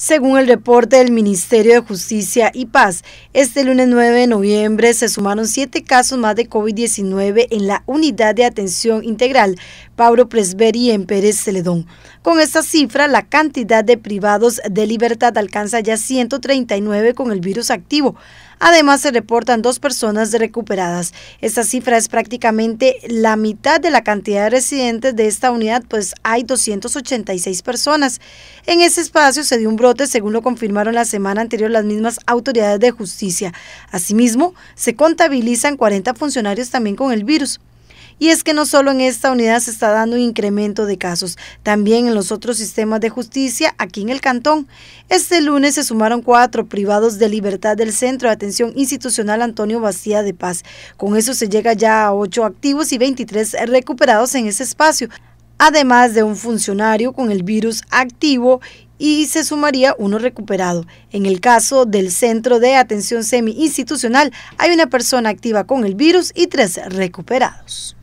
Según el reporte del Ministerio de Justicia y Paz, este lunes 9 de noviembre se sumaron siete casos más de COVID-19 en la Unidad de Atención Integral Pablo Presberi en Pérez Celedón. Con esta cifra, la cantidad de privados de libertad alcanza ya 139 con el virus activo, Además, se reportan dos personas recuperadas. Esta cifra es prácticamente la mitad de la cantidad de residentes de esta unidad, pues hay 286 personas. En ese espacio se dio un brote, según lo confirmaron la semana anterior las mismas autoridades de justicia. Asimismo, se contabilizan 40 funcionarios también con el virus. Y es que no solo en esta unidad se está dando un incremento de casos, también en los otros sistemas de justicia aquí en el cantón. Este lunes se sumaron cuatro privados de libertad del Centro de Atención Institucional Antonio Bastía de Paz. Con eso se llega ya a ocho activos y 23 recuperados en ese espacio, además de un funcionario con el virus activo y se sumaría uno recuperado. En el caso del Centro de Atención Semi-Institucional, hay una persona activa con el virus y tres recuperados.